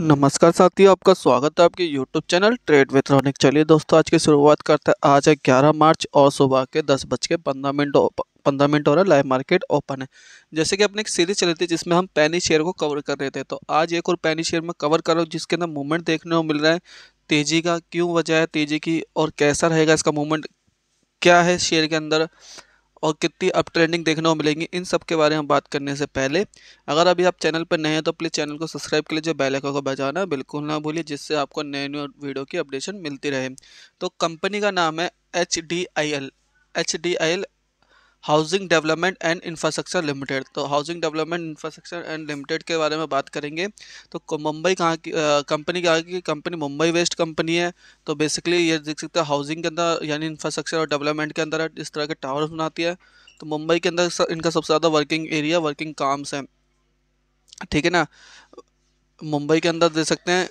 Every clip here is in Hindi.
नमस्कार साथियों आपका स्वागत है आपके YouTube channel trade with Ronik चलिए दोस्तों आज की शुरुआत करते हैं आज है 11 मार्च और सुबह के दस बज के पंद्रह मिनट पंद्रह मिनट और लाइव मार्केट ओपन है जैसे कि अपने एक सीरीज चली थी जिसमें हम पैनी शेयर को कवर कर रहे थे तो आज एक और पैनी शेयर में कवर कर रहा हूँ जिसके अंदर मूवमेंट देखने को मिल रहा है तेज़ी का क्यों वजह है तेज़ी की और कैसा रहेगा इसका मूवमेंट क्या है शेयर के अंदर और कितनी अप ट्रेंडिंग देखने को मिलेंगी इन सब के बारे में बात करने से पहले अगर अभी आप चैनल पर नए हैं तो प्लीज़ चैनल को सब्सक्राइब के लिए जो बेल आइकन को बजाना बिल्कुल ना भूलिए जिससे आपको नए नए वीडियो की अपडेशन मिलती रहे तो कंपनी का नाम है H D I L H D I L housing development and infrastructure limited तो housing development infrastructure and limited के बारे में बात करेंगे तो मुंबई कहाँ की कंपनी कहाँ की कंपनी मुंबई वेस्ट कंपनी है तो बेसिकली ये देख सकते हैं हाउसिंग के अंदर यानी इंफ्रास्ट्रक्चर और डेवलपमेंट के अंदर इस तरह के टावर बनाती है तो मुंबई के अंदर इनका सबसे ज़्यादा वर्किंग एरिया वर्किंग काम्स हैं ठीक है ना मुंबई के अंदर दे सकते हैं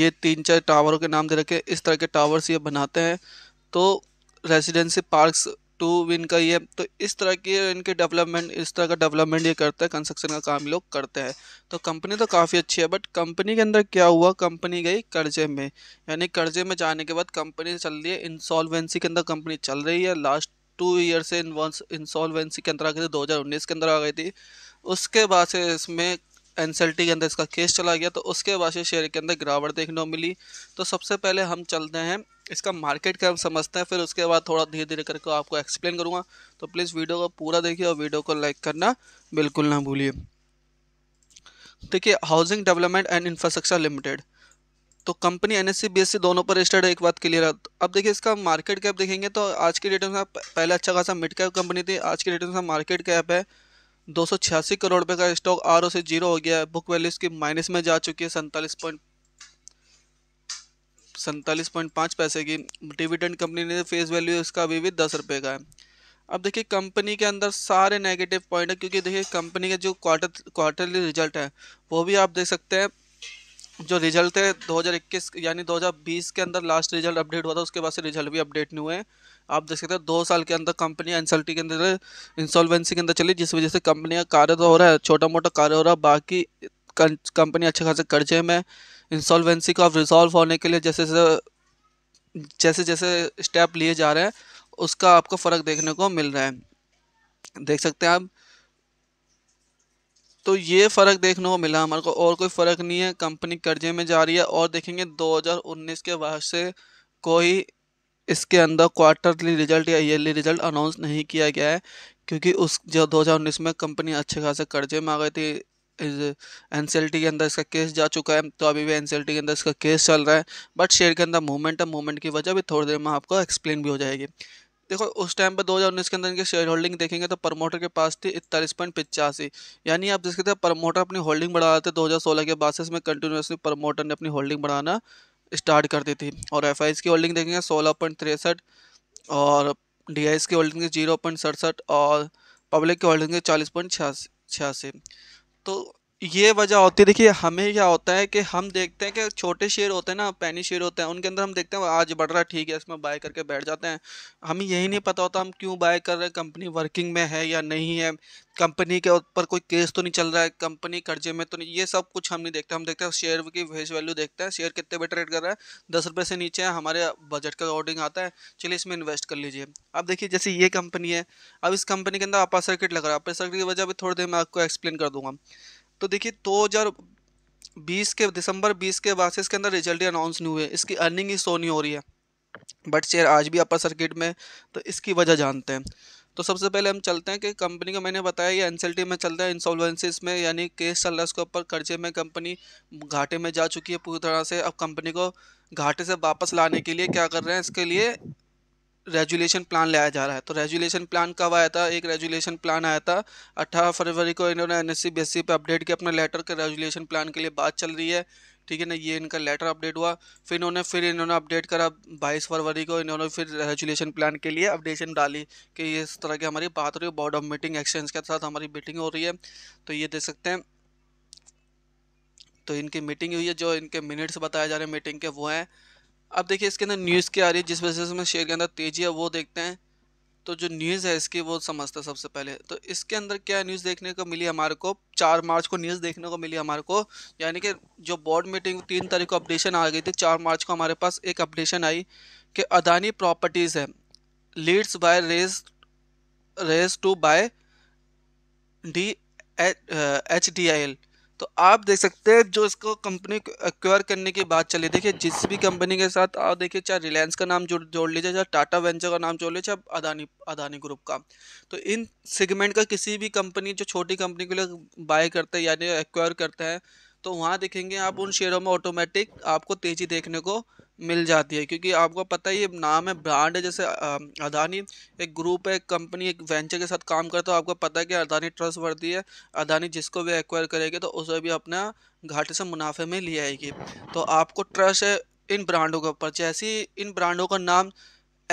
ये तीन चार टावरों के नाम दे रखे इस तरह के टावर्स ये बनाते हैं तो रेजिडेंसी पार्क्स टू विन का ये तो इस तरह के इनके डेवलपमेंट इस तरह का डेवलपमेंट ये करता है कंस्ट्रक्शन का काम लोग करते हैं तो कंपनी तो काफ़ी अच्छी है बट कंपनी के अंदर क्या हुआ कंपनी गई कर्जे में यानी कर्जे में जाने के बाद कंपनी चल रही है इंसॉल्वेंसी के अंदर कंपनी चल रही है लास्ट टू ईयर से इंसॉल्वेंसी के अंदर आ गई थी दो के अंदर आ गई थी उसके बाद से इसमें एनसल्टी के अंदर इसका केस चला गया तो उसके बाद से शेयर के अंदर गिरावट देखने को मिली तो सबसे पहले हम चलते हैं इसका मार्केट कैप समझते हैं फिर उसके बाद थोड़ा धीरे धीरे करके आपको एक्सप्लेन करूँगा तो प्लीज़ वीडियो को पूरा देखिए और वीडियो को लाइक करना बिल्कुल ना भूलिए देखिए housing development and infrastructure limited तो कंपनी एन एस दोनों पर रजिस्टर्ड है एक बात क्लियर है अब देखिए इसका मार्केट कैप देखेंगे तो आज की डेट में पहले अच्छा खासा मिड कैप कंपनी थी आज की डेट में मार्केट कैप है दो करोड़ रुपये का स्टॉक आर से जीरो हो गया है बुक वैल्यू इसकी माइनस में जा चुकी है सैंतालीस पॉइंट सैंतालीस पॉइंट पाँच पैसे की डिविडेंड कंपनी ने फेस वैल्यू इसका अभी भी दस रुपये का है अब देखिए कंपनी के अंदर सारे नेगेटिव पॉइंट है क्योंकि देखिए कंपनी का जो क्वार्टर क्वार्टरली रिजल्ट है वो भी आप देख सकते हैं जो रिजल्ट है 2021 यानी 2020 के अंदर लास्ट रिजल्ट अपडेट हुआ था उसके बाद से रिजल्ट भी अपडेट नहीं हुए हैं आप देख सकते हैं दो साल के अंदर कंपनी एनसल्टी के अंदर इंसॉल्वेंसी के अंदर चली जिस वजह से कंपनी का कार्य तो हो रहा है छोटा मोटा कार्य हो रहा है बाकी कंपनी अच्छे खासे कर्जे में इंसॉल्वेंसी को अब रिजॉल्व होने के लिए जैसे जैसे जैसे जैसे स्टेप लिए जा रहे हैं उसका आपको फ़र्क देखने को मिल रहा है देख सकते हैं आप तो ये फ़र्क देखने को मिला हमारे को और कोई फ़र्क नहीं है कंपनी कर्जे में जा रही है और देखेंगे 2019 के बाद से कोई इसके अंदर क्वार्टरली रिजल्ट या ईयरली रिजल्ट अनाउंस नहीं किया गया है क्योंकि उस जो 2019 में कंपनी अच्छे खासे कर्जे में आ गई थी एन सी के अंदर इसका केस जा चुका है तो अभी भी एन के अंदर इसका केस चल रहा है बट शेयर के अंदर मूवमेंट है मूवमेंट की वजह भी थोड़ी देर में आपको एक्सप्लेन भी हो जाएगी देखो उस टाइम पर 2019 के अंदर इनके शेयर होल्डिंग देखेंगे तो प्रमोटर के पास थी इकतालीस पॉइंट पिचासी यानी आप देखते थे हैं प्रमोटर अपनी होल्डिंग बढ़ा रहे थे सोलह के बाद से इसमें कंटिन्यूसली प्रमोटर ने अपनी होल्डिंग बढ़ाना स्टार्ट कर दी थी और एफ की होल्डिंग देखेंगे सोलह और डी की होल्डिंग जीरो और पब्लिक की होल्डिंग थी चालीस तो ये वजह होती है देखिए हमें क्या होता है कि हम देखते हैं कि छोटे शेयर होते हैं ना पैनी शेयर होते हैं उनके अंदर हम देखते हैं आज बढ़ रहा है ठीक है इसमें बाय करके बैठ जाते हैं हमें यही नहीं पता होता हम क्यों बाय कर रहे हैं कंपनी वर्किंग में है या नहीं है कंपनी के ऊपर कोई केस तो नहीं चल रहा है कंपनी कर्जे में तो नहीं ये सब कुछ हम नहीं देखते हम देखते हैं शेयर की फेस वैल्यू देखते हैं शेयर कितने पर ट्रेड कर रहा है दस रुपये से नीचे है हमारे बजट का अकॉर्डिंग आता है चलिए इसमें इन्वेस्ट कर लीजिए अब देखिए जैसे ये कंपनी है अब इस कंपनी के अंदर अपर सर्किट लग रहा है अपर सर्किट की वजह भी थोड़ी देर मैं आपको एक्सप्लेन कर दूंगा तो देखिए दो हजार बीस के दिसंबर बीस के बाद से इसके अंदर रिजल्ट अनाउंस नहीं हुए इसकी अर्निंग ही सो नहीं हो रही है बट शेयर आज भी अपर सर्किट में तो इसकी वजह जानते हैं तो सबसे पहले हम चलते हैं कि कंपनी का मैंने बताया ये एनसीएलटी में चलता है इंसॉल्वेंसीज में यानी केस चल रहा है उसके ऊपर कर्जे में कंपनी घाटे में जा चुकी है पूरी तरह से अब कंपनी को घाटे से वापस लाने के लिए क्या कर रहे हैं इसके लिए रेजुलेशन प्लान लाया जा रहा है तो रेजुलेशन प्लान कब आया था एक रेजुलेशन प्लान आया था 18 फरवरी को इन्होंने एन एस e पे अपडेट किया अपना लेटर के रेजुलेशन प्लान के लिए बात चल रही है ठीक है ना ये इनका लेटर अपडेट हुआ फिर इन्होंने फिर इन्होंने अपडेट करा बाईस फरवरी को इन्होंने फिर रेजुलेशन प्लान के लिए अपडेशन डाली कि इस तरह की हमारी बात हो रही है बोर्ड ऑफ मीटिंग एक्सचेंज के साथ हमारी मीटिंग हो रही है तो ये देख सकते हैं तो इनकी मीटिंग हुई है जो इनके मिनट्स बताए जा रहे हैं मीटिंग के वो हैं अब देखिए इसके अंदर न्यूज़ क्या आ रही है जिस वजह से मैं शेयर के अंदर तेजी है वो देखते हैं तो जो न्यूज़ है इसकी वो समझते हैं सबसे पहले तो इसके अंदर क्या न्यूज़ देखने को मिली हमारे को चार मार्च को न्यूज़ देखने को मिली हमारे को यानी कि जो बोर्ड मीटिंग तीन तारीख को अपडेशन आ गई थी चार मार्च को हमारे पास एक अपडेशन आई कि अदानी प्रॉपर्टीज़ है leads by raise raise to buy D H D I L तो आप देख सकते हैं जो इसको कंपनी एक्वायर करने के बाद चली देखिए जिस भी कंपनी के साथ आप देखिए चाहे रिलायंस का नाम जोड़ जोड़ लीजिए चाहे टाटा वेंचर का नाम जोड़ लीजिए चाहे अदानी अदानी ग्रुप का तो इन सेगमेंट का किसी भी कंपनी जो छोटी कंपनी के लिए बाय करते हैं यानी एक्वायर करते हैं तो वहाँ देखेंगे आप उन शेयरों में ऑटोमेटिक आपको तेज़ी देखने को मिल जाती है क्योंकि आपको पता ही नाम है ब्रांड है जैसे अदानी एक ग्रुप है एक कंपनी एक वेंचर के साथ काम करता है आपको पता है कि अदानी ट्रस्ट वर्दी है अदानी जिसको भी एक्वायर करेगी तो उसे भी अपना घाटे से मुनाफे में ले आएगी तो आपको ट्रस्ट है इन ब्रांडों के ऊपर जैसे ही इन ब्रांडों का नाम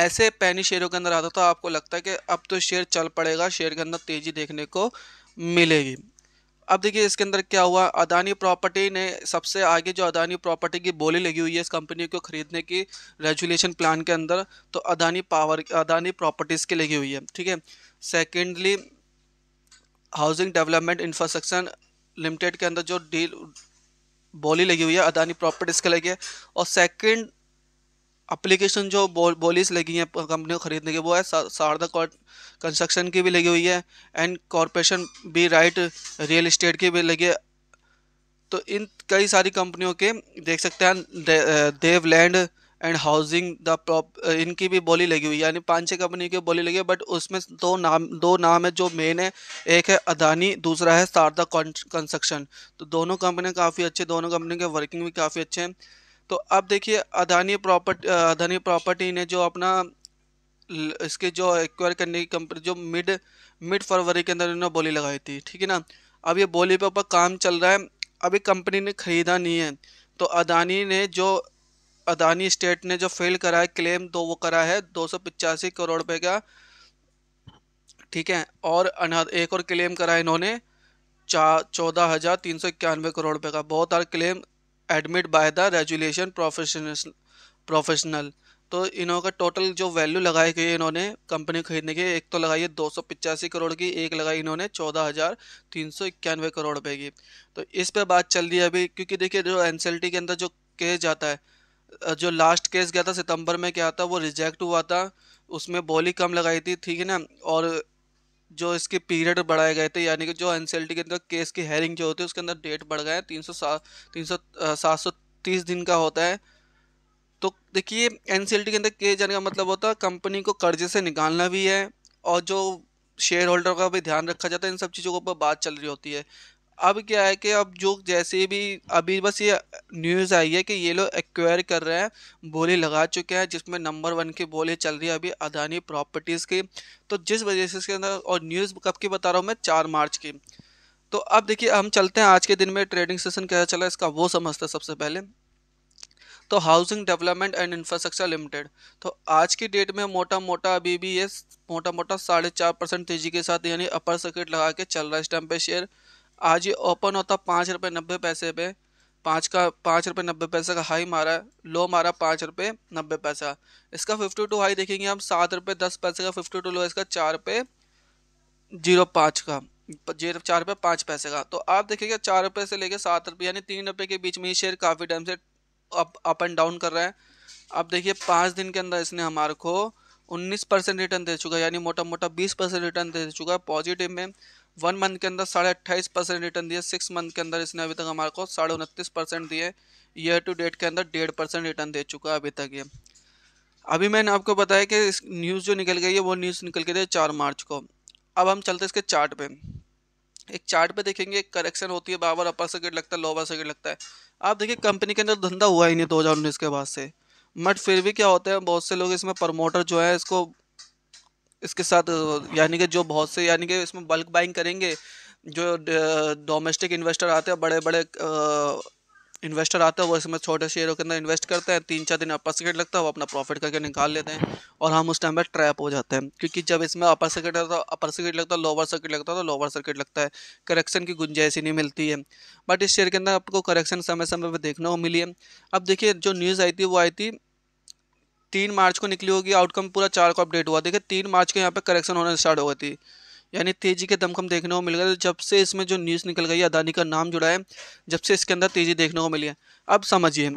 ऐसे पैनी शेयरों के अंदर आता तो आपको लगता है कि अब तो शेयर चल पड़ेगा शेयर के अंदर तेज़ी देखने को मिलेगी अब देखिए इसके अंदर क्या हुआ अदानी प्रॉपर्टी ने सबसे आगे जो अदानी प्रॉपर्टी की बोली लगी हुई है इस कंपनी को खरीदने की रेजुलेशन प्लान के अंदर तो अदानी पावर अदानी प्रॉपर्टीज़ की लगी हुई है ठीक है secondly housing development infrastructure limited के अंदर जो डील बोली लगी हुई है अदानी प्रॉपर्टीज़ के लगी है और सेकेंड अप्लीकेशन जो बो, बोलीस लगी हैं कंपनी को ख़रीदने की वो है सा, शारदा कंस्ट्रक्शन की भी लगी हुई है and corporation B right real estate की भी लगी है तो इन कई सारी कंपनियों के देख सकते हैं Dev land and housing the prop इनकी भी बोली लगी हुई यानी पांच छह कंपनी की बोली लगी है बट उसमें दो नाम दो नाम है जो मेन है एक है अदानी दूसरा है शारदा कंस्ट्रक्शन तो दोनों कंपनियाँ काफ़ी अच्छे दोनों कंपनी के वर्किंग भी काफ़ी अच्छे हैं तो अब देखिए अदानी प्रॉपर्टी अदानी प्रॉपर्टी ने जो अपना इसके जो एक्वायर करने की कंपनी जो मिड मिड फरवरी के अंदर उन्होंने बोली लगाई थी ठीक है ना अब ये बोली पे ऊपर काम चल रहा है अभी कंपनी ने ख़रीदा नहीं है तो अदानी ने जो अदानी स्टेट ने जो फेल करा है क्लेम दो वो करा है दो करोड़ रुपये का ठीक है और एक और क्लेम करा है इन्होंने चा चौदह हज़ार तीन सौ इक्यानवे करोड़ रुपये का बहुत सारे claim admit by the resolution professional professional तो इन्हों का टोटल जो वैल्यू लगाई गई है इन्होंने कंपनी खरीदने की एक तो लगाई है दो सौ पिचासी करोड़ की एक लगाई इन्होंने चौदह हज़ार तीन सौ इक्यानवे करोड़ रुपए की तो इस पे बात चल रही है अभी क्योंकि देखिए जो एन के अंदर जो केस जाता है जो लास्ट केस गया था सितंबर में क्या था वो रिजेक्ट हुआ था उसमें बॉली कम लगाई थी ठीक है ना और जो इसके पीरियड बढ़ाए गए थे यानी कि जो एन के अंदर केस की हेयरिंग जो होती है उसके अंदर डेट बढ़ गए तीन सौ तीन सौ सात सौ तीस दिन का होता है तो देखिए एन के अंदर केस जाने का मतलब होता है कंपनी को कर्जे से निकालना भी है और जो शेयर होल्डर का भी ध्यान रखा जाता है इन सब चीज़ों के ऊपर बात चल रही होती है अब क्या है कि अब जो जैसे भी अभी बस ये न्यूज़ आई है कि ये लोग एक्वायर कर रहे हैं बोली लगा चुके हैं जिसमें नंबर वन की बोली चल रही है अभी अदानी प्रॉपर्टीज़ की तो जिस वजह से इसके अंदर और न्यूज़ कब की बता रहा हूँ मैं चार मार्च की तो अब देखिए हम चलते हैं आज के दिन में ट्रेडिंग सेशन कैसा चला इसका वो समझते हैं सबसे पहले तो housing development and infrastructure limited तो आज की डेट में मोटा मोटा अभी भी ये मोटा मोटा साढ़े चार परसेंट तेजी के साथ यानी अपर सर्किट लगा के चल रहा है इस टाइम पे शेयर आज ये ओपन होता पाँच रुपये नब्बे पैसे पे पाँच का पाँच रुपये नब्बे पैसे का हाई मारा है लो मारा पाँच रुपये नब्बे पैसा इसका फिफ्टी टू हाई देखेंगे हम सात रुपये दस पैसे का फिफ्टी टू लो इसका चार रुपये जीरो पाँच का जीरो चार रुपये पाँच पैसे का तो आप देखेंगे चार रुपये से लेकर सात रुपये यानी तीन रुपये के बीच में ये शेयर काफ़ी टाइम से अप अप एंड डाउन कर रहा है अब देखिए पाँच दिन के अंदर इसने हमारे को उन्नीस परसेंट रिटर्न दे चुका है यानी मोटा मोटा बीस परसेंट रिटर्न दे चुका है पॉजिटिव में वन मंथ के अंदर साढ़े अट्ठाईस परसेंट रिटर्न दिए सिक्स मंथ के अंदर इसने अभी तक हमारे को साढ़े उनतीस परसेंट दिए ईयर टू डेट के अंदर डेढ़ परसेंट रिटर्न दे चुका है अभी तक ये अभी मैंने आपको बताया कि इस न्यूज़ जो निकल गई है वो न्यूज़ निकल के दे चार मार्च को अब हम चलते इसके चार्ट पे एक चार्ट पे देखेंगे एक करेक्शन होती है बाबर अपर सर्किट लगता है लोअर सर्किट लगता है आप देखिए कंपनी के अंदर धंधा हुआ ही नहीं दो के बाद से बट फिर भी क्या होता है बहुत से लोग इसमें प्रमोटर जो है इसको इसके साथ यानी कि जो बहुत से यानी कि इसमें बल्क बाइंग करेंगे जो डोमेस्टिक इन्वेस्टर आते हैं बड़े बड़े इन्वेस्टर आते हैं वो इसमें छोटे शेयरों के अंदर इन्वेस्ट करते हैं तीन चार दिन अपर सर्किट लगता है वो अपना प्रॉफिट करके निकाल लेते हैं और हम उस टाइम पर ट्रैप हो जाते हैं क्योंकि जब इसमें अपर सर्किट लगता है अपर सर्किट लगता है लोअर सर्किट लगता है तो लोअर सर्किट लगता है करेक्शन की गुंजाइश ही नहीं मिलती है बट इस शेयर के अंदर आपको करेक्शन समय समय पर देखने को मिली है अब देखिए जो न्यूज़ आई थी वो आई थी तीन मार्च को निकली होगी आउटकम पूरा चार को अपडेट हुआ देखिए तीन मार्च को यहाँ पे करेक्शन होना स्टार्ट हो गई थी यानी तेज़ी के दमखम देखने को मिल गया जब से इसमें जो न्यूज़ निकल गई अदानी का नाम जुड़ा है जब से इसके अंदर तेज़ी देखने को मिली है अब समझिए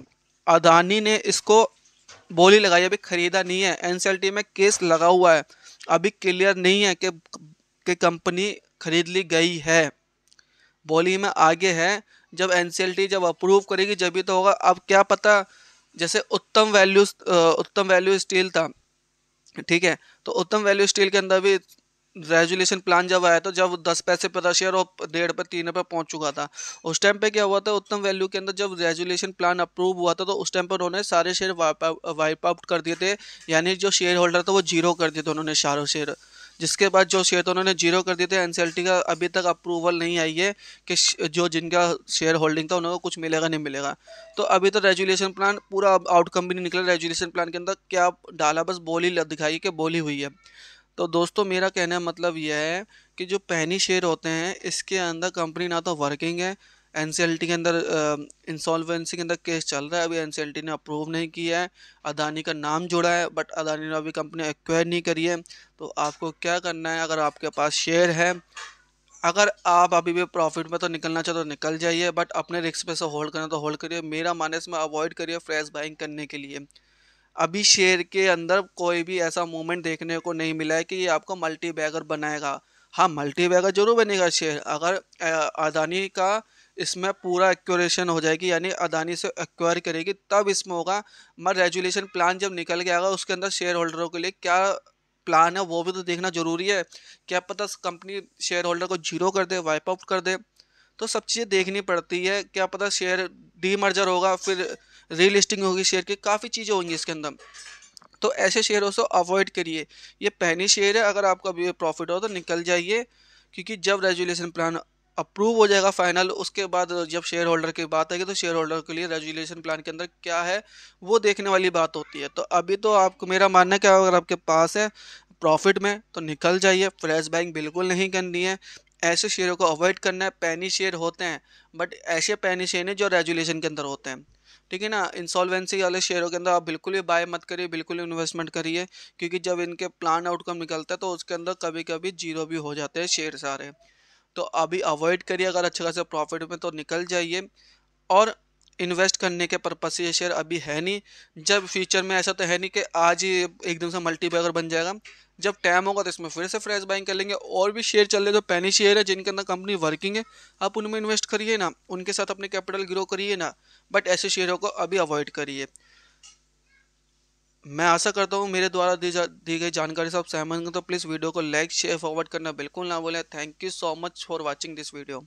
अदानी ने इसको बोली लगाई अभी ख़रीदा नहीं है एन में केस लगा हुआ है अभी क्लियर नहीं है कि कंपनी खरीद ली गई है बोली में आगे है जब एन जब अप्रूव करेगी जब भी तो होगा अब क्या पता जैसे उत्तम वैल्यू उत्तम वैल्यू स्टील था ठीक है तो उत्तम वैल्यू स्टील के अंदर भी रेजुलेशन प्लान जब आया तो जब दस पैसे पर शेयर और डेढ़ पर तीन रुपये पहुंच चुका था उस टाइम पे क्या हुआ था उत्तम वैल्यू के अंदर जब रेजुलेशन प्लान अप्रूव हुआ था तो उस टाइम पर उन्होंने सारे शेयर वाइप आउट कर दिए थे यानी जो शेयर होल्डर था वो जीरो कर दिए थे उन्होंने सारों शेयर जिसके बाद जो शेयर तो उन्होंने जीरो कर दिए थे एनसीएलटी का अभी तक अप्रूवल नहीं आई है कि जो जिनका शेयर होल्डिंग था उनको कुछ मिलेगा नहीं मिलेगा तो अभी तो रेजुलेशन प्लान पूरा आउटकम भी नहीं निकला रेजुलेशन प्लान के अंदर क्या डाला बस बोली दिखाई कि बोली हुई है तो दोस्तों मेरा कहने का मतलब यह है कि जो पहनी शेयर होते हैं इसके अंदर कंपनी ना तो वर्किंग है एन के अंदर इंसॉल्वेंसी के अंदर केस चल रहा है अभी एन ने अप्रूव नहीं किया है अदानी का नाम जुड़ा है बट अदानी ने अभी कंपनी एक्वायर नहीं करी है तो आपको क्या करना है अगर आपके पास शेयर है अगर आप अभी भी प्रॉफिट में तो निकलना चाहते तो निकल जाइए बट अपने रिस्क पे से होल्ड करना तो होल्ड करिए मेरा मानना इसमें अवॉइड करिए फ्रेश बाइंग करने के लिए अभी शेयर के अंदर कोई भी ऐसा मूवमेंट देखने को नहीं मिला है कि ये आपको मल्टी बैगर बनाएगा हाँ मल्टी बैगर जरूर बनेगा शेयर अगर अदानी का इसमें पूरा एक्यूरेशन हो जाएगी यानी अदानी से एक्वायर करेगी तब इसमें होगा मगर रेजुलेशन प्लान जब निकल गया होगा उसके अंदर शेयर होल्डरों के लिए क्या प्लान है वो भी तो देखना ज़रूरी है क्या पता कंपनी शेयर होल्डर को जीरो कर दे वाइप आउट कर दे तो सब चीज़ें देखनी पड़ती है क्या पता शेयर डी मर्जर होगा फिर रीलिस्टिंग होगी शेयर की काफ़ी चीज़ें होंगी इसके अंदर तो ऐसे शेयरों से अवॉइड करिए ये पहली शेयर है अगर आपका भी प्रॉफिट हो तो निकल जाइए क्योंकि जब रेजुलेशन प्लान अप्रूव हो जाएगा फाइनल उसके बाद जब शेयर होल्डर की बात आएगी तो शेयर होल्डर के लिए रेजुलेशन प्लान के अंदर क्या है वो देखने वाली बात होती है तो अभी तो आपको मेरा मानना क्या अगर आपके पास है प्रॉफिट में तो निकल जाइए फ्लैश बाइंग बिल्कुल नहीं करनी है ऐसे शेयरों को अवॉइड करना है पैनी शेयर होते हैं बट ऐसे पैनी शेयर हैं जो रेजुलेशन के अंदर होते हैं ठीक है ना इंसॉल्वेंसी वाले शेयरों के अंदर आप बिल्कुल ही बाय मत करिए बिल्कुल इन्वेस्टमेंट करिए क्योंकि जब इनके प्लान आउटकम निकलता है तो उसके अंदर कभी कभी जीरो भी हो जाते हैं शेयर सारे तो अभी अवॉइड करिए अगर अच्छे खासा प्रॉफिट में तो निकल जाइए और इन्वेस्ट करने के पर्पज से ये शेयर अभी है नहीं जब फ्यूचर में ऐसा तो है नहीं कि आज ही एकदम से मल्टीबैगर बन जाएगा जब टाइम होगा तो इसमें फिर से फ्रेश बाइंग कर लेंगे और भी शेयर चल रहे जो पैनी शेयर है जिनके अंदर कंपनी वर्किंग है आप उनमें इन्वेस्ट करिए ना उनके साथ अपने कैपिटल ग्रो करिए ना बट ऐसे शेयरों को अभी अवॉइड करिए मैं आशा करता हूँ मेरे द्वारा दी जा दी गई जानकारी से आप सहमत तो प्लीज़ वीडियो को लाइक शेयर फॉरवर्ड करना बिल्कुल ना बोले thank you so much for watching this video